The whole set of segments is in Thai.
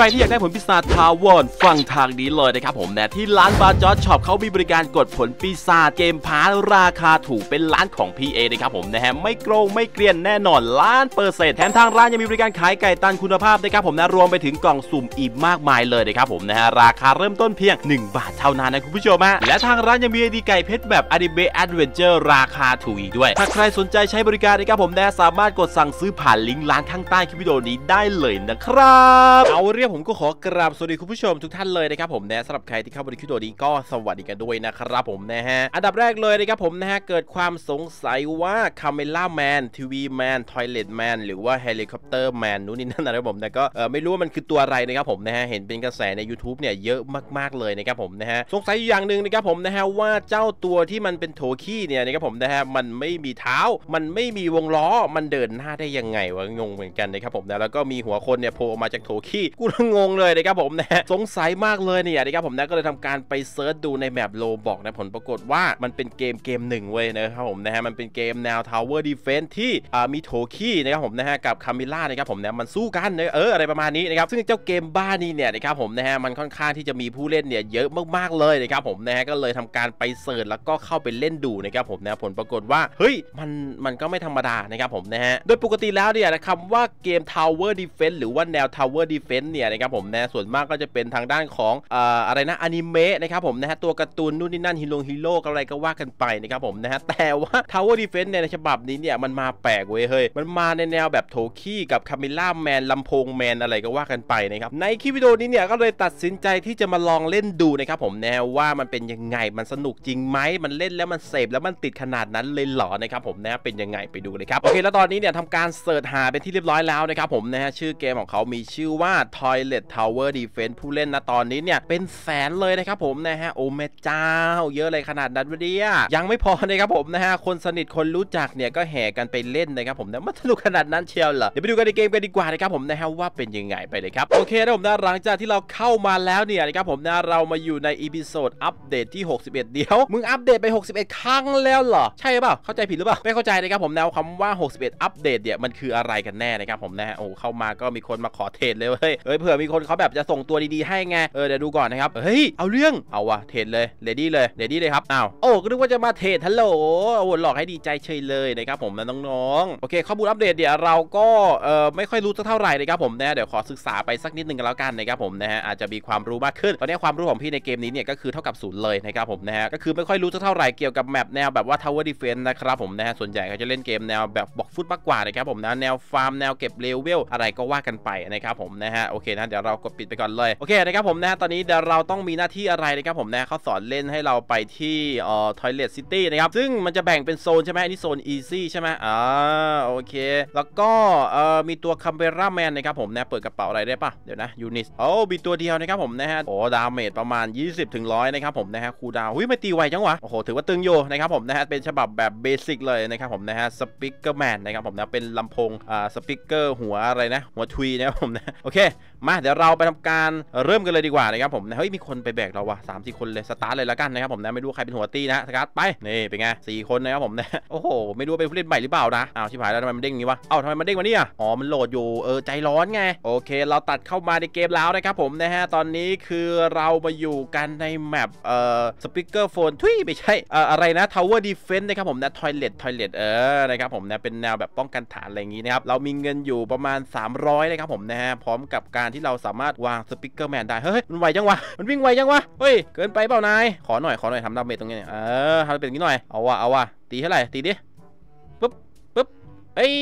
ครที่อยากได้ผลพิซซ่าทาวอ์ฟังทางนี้เลยนะครับผมนะที่ร้านบาร์จอช็อปเขามีบริการกดผลพิซซ่าเกมพาร์ราคาถูกเป็นร้านของ PA นะครับผมนะฮะไม่โกงไม่เกลียนแน่นอนล้านเปอร์เซ็นต์แถมทางร้านยังมีบริการขายไก่ตันคุณภาพนะครับผมนะรวมไปถึงกล่องสุ่มอีกมากมายเลยนะครับผมนะฮะราคาเริ่มต้นเพียง 1 บาทเท่านั้นนะคุณผู้ชมฮะและทางร้านยังมีไอดีไก่เพชรแบบอดิเบอแอดเวนเจอร์ราคาถูกอีกด้วยถ้าใครสนใจใช้บริการนะครับผมนะสามารถกดสั่งซื้อผ่านลิงก์ร้านข้างใต้คลิปวิดีโอนี้ได้เลยนะครับเอาเรียผมก็ขอกราบสวัสดีคุณผู้ชมทุกท่านเลยนะครับผมนะสำหรับใครที่เข้ามาในคลิปตัวนี้ก็สวัสดีกันด้วยนะครับ ผมนะฮะ อันดับแรกเลยนะครับผมนะฮะเกิดความสงสัยว่าคาเมล่าแมนทีวีแมนทอยเลตแมนหรือว่าเฮลิคอปเตอร์แมนนู้นนี่นั่นนะครับผมนะก็ไม่รู้ว่ามันคือตัวอะไรนะครับผมนะฮะเห็นเป็นกระแสใน YouTube เนี่ยเยอะมากๆเลยนะครับผมนะฮะสงสัยอยู่อย่างหนึ่งนะครับผมนะฮะ ว่าเจ้าตัวที่มันเป็นโถขี้เนี่ยนะครับผมนะฮะมันไม่มีเท้า มันไม่มีวงล้อมันเดินหน้าได้ยังไงวะงงเหมือนกันนะครับผมนะแล้วก็มีหัวคนเนี่ยโผล่มาจากโถขี้กูงงเลยนะครับผมนะสงสัยมากเลยเนี่ยนะครับผมนะก็เลยทำการไปเซิร์ชดูในแมปโลบอกนะผลปรากฏว่ามันเป็นเกมเกมหนึ่งเว้ยนะครับผมนะฮะมันเป็นเกมแนว Tower Defense ที่มีโถคี้นะครับผมนะฮะกับคามิล่านะครับผมนะมันสู้กันเอออะไรประมาณนี้นะครับซึ่งเจ้าเกมบ้านี้เนี่ยนะครับผมนะฮะมันค่อนข้างที่จะมีผู้เล่นเนี่ยเยอะมากๆเลยนะครับผมนะฮะก็เลยทำการไปเสิร์ชแล้วก็เข้าไปเล่นดูนะครับผมนะผลปรากฏว่าเฮ้ยมันมันก็ไม่ธรรมดานะครับผมนะฮะโดยปกติแล้วเนี่ยนะคำว่าเกม Tower Defense หรือว่าแนว Tower Defense เนี่ยนะครับผมนะส่วนมากก็จะเป็นทางด้านของอะไรนะอนิเมะนะครับผมนะฮะตัวการ์ตูนนู่นนี่นั่นฮีโร่ฮีโร่อะไรก็ว่ากันไปนะครับผมนะฮะแต่ว่า Tower Defense ในฉบับนี้เนี่ย มันมาแปลกเว้ยเฮ้ย มันมาในแนวแบบโถขี้กับคาเมล่าแมนลำโพงแมนอะไรก็ว่ากันไปนะครับ ในคลิปวิดีโอนี้เนี่ยก็เลยตัดสินใจที่จะมาลองเล่นดูนะครับผมนะว่ามันเป็นยังไง มันสนุกจริงไหมมันเล่นแล้วมันเสพแล้วมันติดขนาดนั้นเลยหรอนะครับผมนะเป็นยังไงไปดูเลยครับโอเค แล้วตอนนี้เนี่ยทำการเสิร์ชหาเป็นที่เรียบร้อยแล้วนะครับผมนะฮะชื่อเกมของเขามีชื่อว่า Toy เลตทาวเวอร์ดีเฟนส์ผู้เล่นนะตอนนี้เนี่ยเป็นแสนเลยนะครับผมนะฮะโอ้แม่เจ้าเยอะเลยขนาดนั้นวะเนี่ยยังไม่พอนะครับผมนะฮะคนสนิทคนรู้จักเนี่ยก็แห่กันไปเล่นนะครับผมนะมันสนุกขนาดนั้นเชียวเหรอเดี๋ยวไปดูกันในเกมกันดีกว่านะครับผมนะฮะว่าเป็นยังไงไปเลยครับ โอเคนะผมนะหลังจากที่เราเข้ามาแล้วเนี่ยนะครับผมนะเรามาอยู่ในอีพิโซด อัปเดตที่ 61 เดียว มึงอัปเดตไป 61 ครั้งแล้วเหรอใช่เปล่าเข้าใจผิดหรือเปล่าไม่เข้าใจนะครับผมนะคำว่า61อัปเดตเนี่ยมันคืออะไรกันแน่นะครับผมนะโอ้เข้ามาก็มีคนมาขอเทรดเลยเฮ้ยเพื่อมีคนเขาแบบจะส่งตัวดีๆให้ไง เออเดี๋ยวดูก่อนนะครับ เฮ้ยเอาเรื่อง เอาวะเทรดเลย เลดี้เลย เลดี้เลยครับ อ้าว โอ้ก็นึกว่าจะมาเทรดฮัลโหลเอ้หลอกให้ดีใจเฉยเลยนะครับผมนะน้องๆ โอเค ข้อมูลอัปเดตเดี๋ยวเราก็เอ่อไม่ค่อยรู้เท่าไหร่นะครับผมนะเดี๋ยวขอศึกษาไปสักนิดนึงกันแล้วกันนะครับผมนะฮะอาจจะมีความรู้มากขึ้น ตอนนี้ความรู้ของพี่ในเกมนี้เนี่ยก็คือเท่ากับศูนย์เลยนะครับผมนะฮะก็คือไม่ค่อยรู้เท่าไหร่เกี่ยวกับแมปแนวแบบว่าทา w e r Defense นะครับผมนะฮะส่วนใหญ่เขาจะเล่นเกมแนวแบบบล็อกฟุตมากกว่านะครับผมนะแนวฟาร์มแนวเก็บเลเวลอะไรก็ว่ากันไปนะครับผมนะฮะโอเคนะเดี๋ยวเรากดปิดไปก่อนเลย โอเคนะครับผมนะตอนนี้เดี๋ยวเราต้องมีหน้าที่อะไรนะครับผมนะเขาสอนเล่นให้เราไปที่อ่อทอยเลทซิตี้นะครับซึ่งมันจะแบ่งเป็นโซนใช่ไหมนี่โซนอีซี่ใช่ไหมอ่าโอเค แล้วก็เอ่อมีตัวคัมเบร่าแมนนะครับผมนะเปิดกระเป๋าอะไรได้ปะเดี๋ยวนะยูนิสโอ้มีตัวเดียวนะครับผมนะฮะโอ้ดาเมจประมาณ 20-100ถึงนะครับผมนะฮะคูดาวหุ้ยไม่ตีไวจังวะ โอ้โหถือว่าตึงโยนะครับผมนะฮะเป็นฉบับแบบเบสิกเลยนะครับผมนะฮะสปิเกอร์แมนนะครับผมนะเป็นลำโพงอ่าสปิเกอร์หัวอะไรนะหัวทวีนะครับผมนะโอเคมา เดี๋ยวเราไปทำการเริ่มกันเลยดีกว่านะครับผมเฮ้ยมีคนไปแบกเราว่ะสามสี่คนเลยสตาร์ทเลยแล้วกันนะครับผมนะไม่รู้ใครเป็นหัวตีนะสตาร์ทไปนี่เป็นไงสี่คนนะครับผมนะโอ้โหไม่รู้เป็นผู้เล่นใหม่หรือเปล่านะอ้าวชิบหายแล้วทำไมมันเด้งนี้วะเอ้าทำไมมันเด้งวะเนี่ยอ๋อมันโหลดอยู่เออใจร้อนไงโอเค เราตัดเข้ามาในเกมแล้วนะครับผมนะฮะตอนนี้คือเรามาอยู่กันในแมปเอ่อสปิเกอร์โฟนทุยไม่ใช่เอ่ออะไรนะทาวเวอร์ดีเฟนต์นะครับผมนะทอยเลททอยเลทเออนะครับผมนะเป็นแนวแบบป้องกันฐานอะไรอย่างงี้นะครับเรามีเงินอยู่ประมาณ 300นะครับผมนะฮะพร้อมกับการการที่เราสามารถ วางสปิเกอร์แมน ได้เฮ้ยมันไวจังวะมันวิ่งไวจังวะเฮ้ยเกินไปเปล่า นาย ขอหน่อย ขอหน่อยทำดาเมจตรงนี้เออทำเป็นนี้หน่อยเอาวะเอาวะตีเท่า ไหร่ ตีดิปึ๊บปึ๊บเอ้ย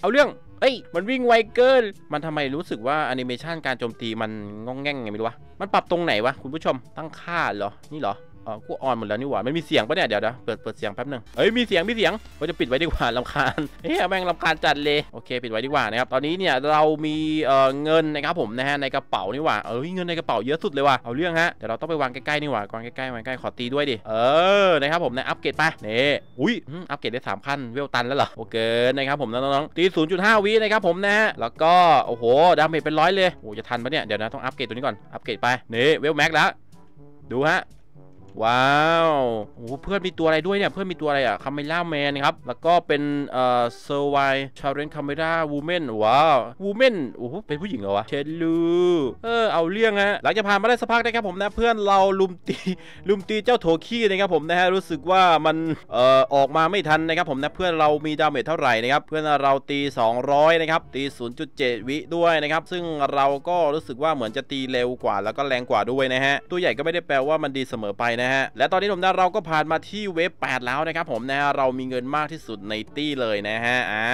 เอาเรื่องเอ้ยมันวิ่งไวเกินมันทำไมรู้สึกว่าแอนิเมชันการโจมตีมันงองแง่งไง ไม่รู้วะมันปรับตรงไหน วะ คุณผู้ชมตั้งค่าเหรอนี่เหรออกูออนหมดแล้วนี่หว่ามันมีเสียงปะเนี่ย เดี๋ยวนะเปิดเปิดเสียงแป๊บนึงเฮ้ย มีเสียง มีเสียงก็จะปิดไว้ดีกว่าลำคาญเฮ้ยแม่งลำคาญจัดเลย โอเค ปิดไว้ดีกว่านะครับ ตอนนี้เนี่ย เรามีเออเงินนะครับผม นะฮะ ในกระเป๋านี่หว่า เอ้ยเงินในกระเป๋าเยอะสุดเลยว่ะ เอาเรื่องฮะ เดี๋ยวเราต้องไปวางใกล้ๆนี่หว่าวางใกล้ๆวางใกล้ขอตีด้วยดิ เออ นะครับผมนะอัปเกรดไปนี่อุ้ยอัปเกรดได้สามขั้น เวลตันแล้วเหรอโอเคนะครับผม น้องๆตี้าวินะครับผมนะฮะแล้วก็โอ้โหดาเมจเป็นร้อยเลยโอ้จะทันปะเนี่ยเดี๋ยวนะต้องอัปเกรดตัวนี้ก่อนอัปเกรดไปนี่เวลแม็กแล้วดูฮะว้าว โอ้เพื่อนมีตัวอะไรด้วยเนี่ย เพื่อนมีตัวอะไรอะคาเมล่าแมนครับ แล้วก็เป็นเอ่อเซอร์ไวชาเรนคาเมล่าวูแมน ว้าว วูแมน โอ้โห เป็นผู้หญิงเหรอวะเชนลู เออ เอาเรื่องฮะหลังจากผ่านมาได้สักพักนะครับผมนะเพื่อน เราลุมตี ลุมตีเจ้าโถขี้นะครับผมนะฮะ รู้สึกว่ามันเอ่อออกมาไม่ทันนะครับผมนะเพื่อน เรามีดาเมจเท่าไหร่นะครับ เพื่อนเราตี 200นะครับ ตี 0.7 วิด้วยนะครับ ซึ่งเราก็รู้สึกว่าเหมือนจะตีเร็วกว่า แล้วก็แรงกว่าด้วยนะฮะ ตัวใหญ่ก็ไม่ได้แปลว่ามันดีเสมอไปนะนะฮะและตอนนี้ผมนะเราก็ผ่านมาที่เวบ8แล้วนะครับผมนะฮะเรามีเงินมากที่สุดในตี้เลยนะฮะอ่า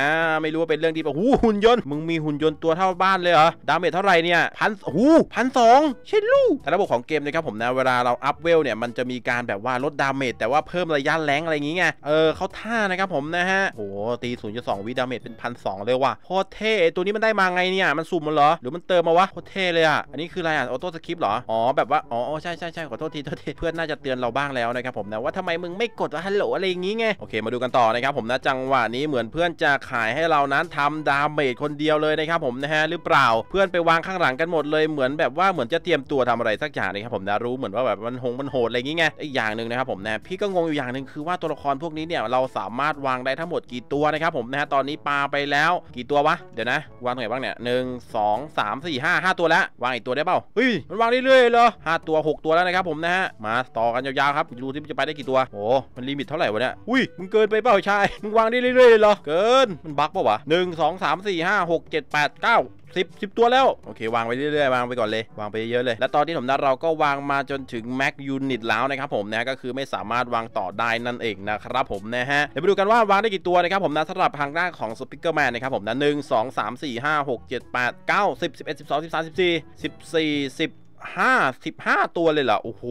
ไม่รู้ว่าเป็นเรื่องที่แบบหูหุ่นยนต์มึงมีหุ่นยนต์ตัวเท่าบ้านเลยเหรอดาเมจเท่าไหร่เนี่ยพันหูพันสองเช่นลูกแต่ระบบของเกมนะครับผมนะเวลาเราอัพเวลเนี่ยมันจะมีการแบบว่าลดดาเมจแต่ว่าเพิ่มระยะแรงอะไรอย่างงี้ไง เออเขาท่านะครับผมนะฮะโหตีศูนย์จะสองวิดาเมจเป็นพันสองเลยว่ะโคตรเท่ตัวนี้มันได้มาไงเนี่ยมันสุ่มมันเหรอหรือมันเติมมาวะโคตรเท่เลยอ่ะอันนี้คืออะไรอ่ะออโต้สคริปต์เหรออ๋อแบบว่าอ๋อใช่ใช่ใช่ขอโทษทีโทษทีเพื่อนน่าจะเตือนเราบ้างแล้วนะครับผมนะว่าทำไมมึงไม่กดว่าฮัลโหลอะไรอย่างงี้ไงโอเคมาดูกันต่อนะครับ ผมนะจังหวะนี้เหมือนเพื่อนจะขายให้เรานั้นทำดาเมจคนเดียวเลยนะครับผมนะฮะหรือเปล่าเพื่อนไปวางข้างหลังกันหมดเลย เหมือนแบบว่าเหมือนจะเตรียมตัวทำอะไรสักอย่างนะครับผมนะรู้เหมือนว่าแบบมันหงมันโหดอะไรอย่างงี้ไงอีกอย่างหนึ่งนะครับผมนะ พี่ก็งงอยู่อย่างหนึ่งคือว่าตัวละครพวกนี้เนี่ย เราสามารถวางได้ทั้งหมดกี่ตัวนะครับผมนะฮะตอนนี้ปลาไปแล้ว กี่ตัววะเดี๋ยวนะ วางตรงไหนบ้างเนี่ยหนึ่งสองสามสี่ห้าห้าตัวแล้ว วางอีกตัวได้เปล่าเฮ้ยมันวางเรื่อยๆเลยห้าตัวหกตัวแล้วนะครับผมนะฮะมาต่ออกันยาวๆครับดูที่มันจะไปได้กี่ตัวโอ้มันลิมิตเท่าไหร่วะเนี่ยอุ้ยมึงเกินไปเปล่าชายมึงวางได้เรื่อยๆเลยเหรอ เกิน มันบั๊กปะวะหนึ่งสองสามสี่ห้าหกเจ็ดแปดเก้าสิบสิบตัวแล้ว โอเค วางไปเรื่อยๆวางไปก่อนเลย วางไปเยอะเลย และตอนที่ผมนัดเราก็วางมาจนถึงแม็กยูนิตแล้วนะครับผมนะก็คือไม่สามารถวางต่อได้นั่นเองนะครับผมนะฮะเดี๋ยวไปดูกันว่าวางได้กี่ตัวนะครับผมนะสำหรับทางด้านของสปิเกอร์แมนนะครับผมนะหนึ่งสองสามสี่ห้าหกเจ็ดแปดเก้าสิบสิบเอ็ดสิบสองสิบสามสิบสี่สิบสี่สิบห้าสิบห้าตัวเลยเหรอ โอ้โห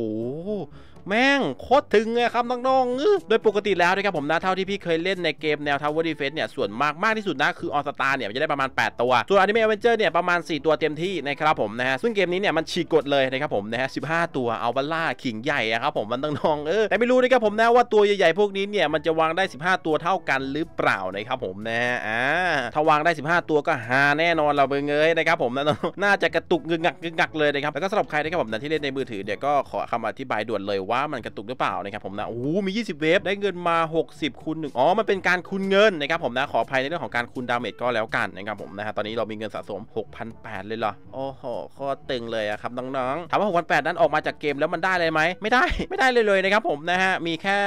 แม่งโคตรถึงเลยครับน้องๆ โดยปกติแล้วนะครับผมนะ เท่าที่พี่เคยเล่นในเกม แนว Tower Defense เนี่ยส่วนมากมากที่สุดนะ คือออสตาเนี่ยจะได้ประมาณ 8 ตัวส่วนอนิเมะเอเวนเจอร์เนี่ยประมาณ 4 ตัวเต็มที่นะครับผมนะฮะซึ่งเกมนี้เนี่ยมันฉีกกฎเลยนะครับผมนะฮะสิตัวเอาบัลล่าขิงใหญ่ครับ ผมมันน้องๆเออแต่ไม่รู้นะครับผมนะว่าตัวใหญ่ๆ พวกนี้เนี่ยมันจะวางได้ 15 ตัวเท่ากันหรือเปล่านะครับผมนะอ่าถ้าวางได้ 15 ตัวก็ฮาแน่นอนเราเบงเอ้ยนะครับผมนะน่าจะกระตุกงึกงักงึกงักเลยนะครับ แล้วก็สำหรับใครนะครับผมนะที่เล่นในมือถือเนี่ยก็ขอคำอธิบายด่วนเลยว่าว่ามันกระตุกหรือเปล่านะครับผมนะโอ้มี 20 เวฟ ได้เงินมา 60 คูณหนึ่งอ๋อ มันเป็นการคูณเงินนะครับผมนะ ขออภัยในเรื่องของการคูณดาเมจก็แล้วกันนะครับผมนะฮะ ตอนนี้เรามีเงินสะสม6,800เลยเหรอ โอ้โหข้อตึงเลยอะครับน้องๆ ถามว่า6,800นั้นออกมาจากเกมแล้วมันได้เลยไหม ไม่ได้ ไม่ได้เลยเลยนะครับผมนะฮะ มีแค่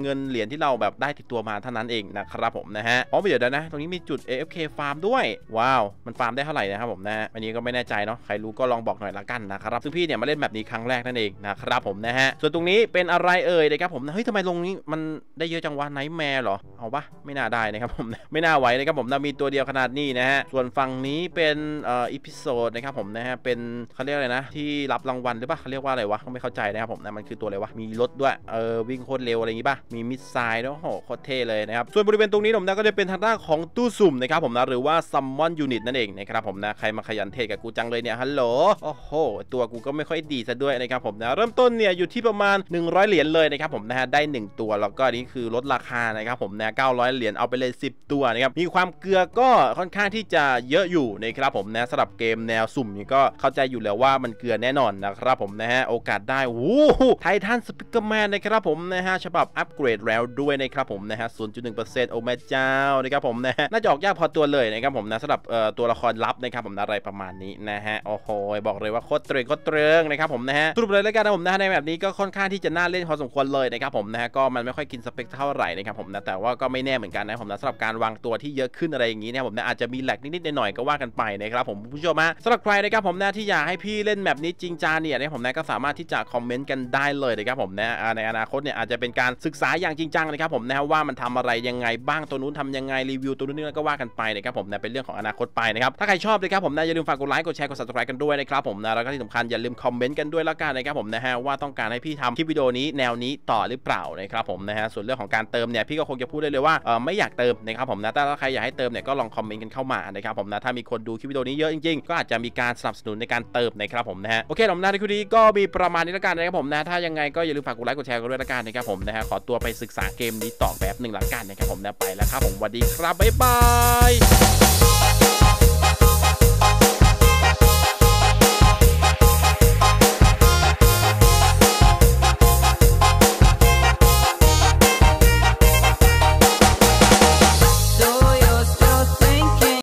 เงินเหรียญที่เราแบบได้ติดตัวมาเท่านั้นเองนะครับผมนะฮะอ๋อเดี๋ยวนะ ตรงนี้มีจุด AFK ฟาร์มด้วย ว้าว มันฟาร์มได้เท่าไหร่นะครับผมนะอันนี้ก็ไม่แน่ใจเนาะใครรู้ก็ลองบอกหน่อยละกันนะครับซึ่งพี่เนี่ยมาเล่นแบบนี้ครั้งแรกนั่นเองนะครับผมนะฮะส่วนตรงนี้เป็นอะไรเอ่ยนะครับผมเฮ้ยทำไมลงนี้มันได้เยอะจังวะไนท์แมร์เหรอ เอาปะไม่ น่าได้ นะ ครับ ผม ไม่ น่าไหวนะ ครับผมนามีตัวเดียวขนาด นี้ นะฮะ ส่วนฝั่งนี้เป็นเอ่ออีพิโซด นะ ครับผมนะฮะ เป็นเขาเรียกอะไรนะ ที่รับรางวัลหรือปะเขาเรียกว่าอะไรวะก็ไม่เข้าใจนะครับผมนะ มันคือตัวอะไรวะ มีรถด้วย เออวิ่งโคตรเร็วอะไรอย่างงี้ปะมีมิสไซล์ด้วยโหโคตรเท่เลยนะครับ ส่วนบริเวณตรงนี้ผมนะก็จะเป็นทางด้านของตู้สุ่มนะครับผมนะ หรือว่าซัมมอนยูนิตนั่นเองนะครับผมนะ ใครมาขยันเทกับกูจังเลยเนี่ยฮัลโหลโอ้โหตัวกูก็ไม่ค่อยดีซะด้วยนะครับผมนะเริ่มต้นเนี่ยอยู่ที่ประมาณ100 เหรียญเลยนะครับผมนะฮะได้ 1 ตัวแล้วก็นี่คือลดราคานะครับผมนะ900 เหรียญเอาไปเลย 10 ตัวนะครับมีความเกลือก็ค่อนข้างที่จะเยอะอยู่นะครับผมนะสำหรับเกมแนวสุ่มนี่ก็เข้าใจอยู่แล้วว่ามันเกลือแน่นอนนะครับผมนะฮะโอกาสได้วูู้้ไททันสปิเกอร์แมนนะครับผมนะฮะฉบับอัปเกรดแล้วด้วยนะครับผมนะฮะ0.1%โอ้แม่เจ้านะครับผมนะฮะน่าจะออกยากพอตัวเลยนะครับผมนะสำหรับเออ่ตัวละครลับนะครับผมอะไรประมาณนี้นะฮะโอ้โหบอกเลยว่าโคตรเตรงโคตรเตรงนะครับผมนะฮะสรุปเลยแล้วกันนะผมนะในแบบนี้ก็ค่อนข้างที่จะน่าเล่นพอสมควรเลยนะครับผมนะฮะก็มันไม่ค่อยกินสเปคเท่าไหร่นะครับผมนะแต่ว่าก็ไม่แน่เหมือนกันนะผมนะสำหรับการวางตัวที่เยอะขึ้นอะไรอย่างนี้นะครับผมนะอาจจะมีแหลกนิดๆหน่อยๆก็ว่ากันไปนะครับผมผู้ชมฮะสำหรับใครนะครับผมนะที่อยากให้พี่เล่นแมปนี้จริงจังเนี่ยนะผมนะก็สามารถที่จะคอมเมนต์กันได้เลยนะครับผมนะในอนาคตเนี่ยอาจจะเป็นการศึกษาอย่างจริงจังนะครับผมนะว่ามันทำอะไรยังไงบ้างตัวนู้นทำยังไงรีวิวตัวนู้นนี่ก็ว่ากันไปนะครับผมนะเป็นเรื่องของอนาคตไปนะครับถ้าใครชอบนะครับผมนะอย่าลืมฝากกดไลค์กดแชร์กด subscribe กันด้วยนะครับผมนะแล้วก็ที่สำคัญอย่าลืมคอมเมนต์กันด้วยลวกันนะครับผมนะฮะว่าต้องการให้พี่ทามคลิปวิดีโอนี้แนวนี้ต่อหรือเปล่านะครับผมนะฮะส่วนเรื่องของการเติมเนี่ยพี่ก็คงจะพูดได้เลยว่าไม่อยากเติมนะครับผมนะแต่ถ้าใครอยากให้เติมเนี่ยก็ลองคอมเมนต์กันเข้ามานะครับผมนะถ้ามีคนดูคลิปวิดีโอนี้เยอะจริงๆก็อาจจะมีการสนับสนุนในการเติมนะครับผมนะฮะโอเคผมนะในคลิปนี้ก็มีประมาณนี้แล้วกันนะครับผมนะถ้ายังไงก็อย่าลืมฝากกดไลค์กดแชร์กันด้วยละกันนะครับผมนะฮะขอตัวไปศึกษาเกมนี้ต่อแบบหนึ่งละกันนะครับผมนะไปแล้วครับผมสวัสดีครับบ๊ายบาย